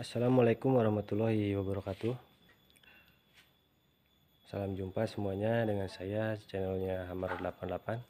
Assalamualaikum warahmatullahi wabarakatuh Salam jumpa semuanya dengan saya channelnya Hamar 88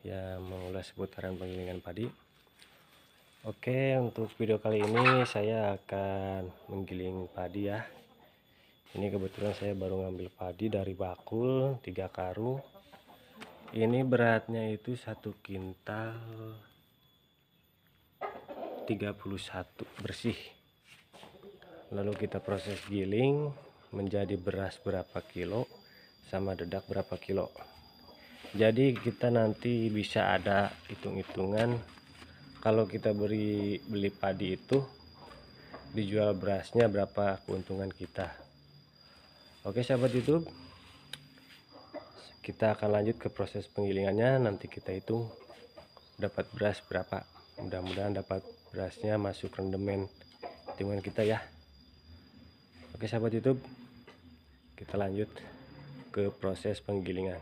Yang mengulas seputaran penggilingan padi Oke untuk video kali ini saya akan menggiling padi ya Ini kebetulan saya baru ngambil padi dari bakul 3 karu. Ini beratnya itu satu kintal 31 bersih lalu kita proses giling menjadi beras berapa kilo sama dedak berapa kilo jadi kita nanti bisa ada hitung-hitungan kalau kita beri beli padi itu dijual berasnya berapa keuntungan kita oke sahabat youtube kita akan lanjut ke proses penggilingannya nanti kita hitung dapat beras berapa mudah-mudahan dapat berasnya masuk rendemen hitungan kita ya Oke sahabat YouTube, kita lanjut ke proses penggilingan.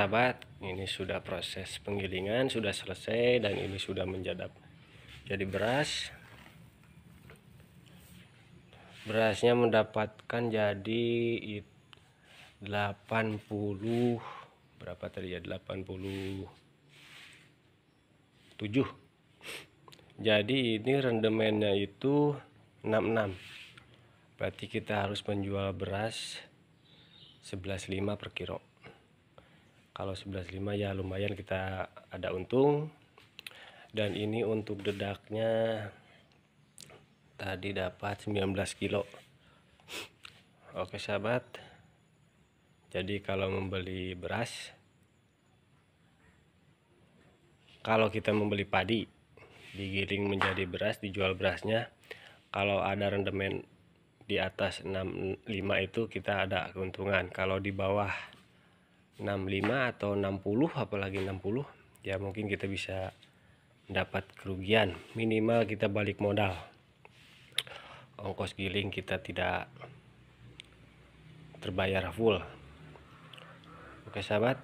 sahabat ini sudah proses penggilingan sudah selesai dan ini sudah menjadap jadi beras berasnya mendapatkan jadi 80 berapa tadi ya 87 jadi ini rendemennya itu 66 berarti kita harus menjual beras 11.5 per kilo kalau 11.5 ya lumayan kita ada untung dan ini untuk dedaknya tadi dapat 19 kilo oke sahabat jadi kalau membeli beras kalau kita membeli padi digiring menjadi beras dijual berasnya kalau ada rendemen di atas 65 itu kita ada keuntungan kalau di bawah 65 atau 60 apalagi 60 ya mungkin kita bisa dapat kerugian minimal kita balik modal ongkos giling kita tidak terbayar full oke sahabat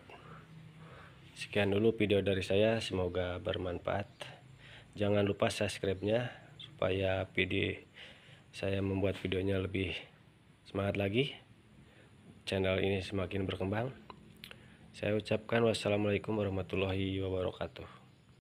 sekian dulu video dari saya semoga bermanfaat jangan lupa subscribe nya supaya video saya membuat videonya lebih semangat lagi channel ini semakin berkembang saya ucapkan wassalamualaikum warahmatullahi wabarakatuh.